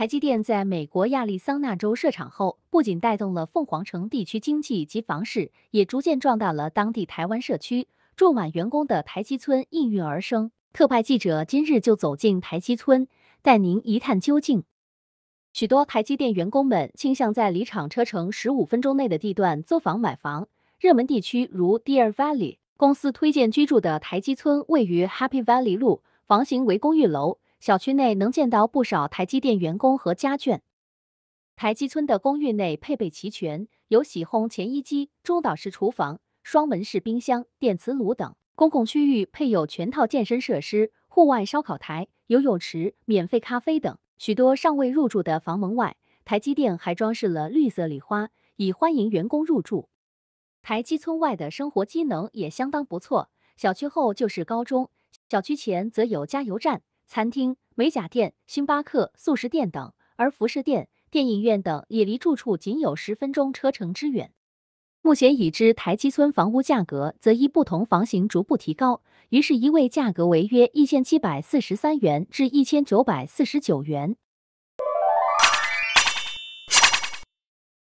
台积电在美国亚利桑那州设厂后，不仅带动了凤凰城地区经济及房市，也逐渐壮大了当地台湾社区。住满员工的台积村应运而生。特派记者今日就走进台积村，带您一探究竟。许多台积电员工们倾向在离厂车程十五分钟内的地段租房买房，热门地区如 Deer Valley。公司推荐居住的台积村位于 Happy Valley 路，房型为公寓楼。小区内能见到不少台积电员工和家眷。台积村的公寓内配备齐全，有洗烘前衣机、中岛式厨房、双门式冰箱、电磁炉等。公共区域配有全套健身设施、户外烧烤台、游泳池、免费咖啡等。许多尚未入住的房门外，台积电还装饰了绿色礼花，以欢迎员工入住。台积村外的生活机能也相当不错，小区后就是高中，小区前则有加油站。餐厅、美甲店、星巴克、素食店等，而服饰店、电影院等也离住处仅有十分钟车程之远。目前已知台基村房屋价格则依不同房型逐步提高，于是一位价格为约一千七百四十三元至一千九百四十九元。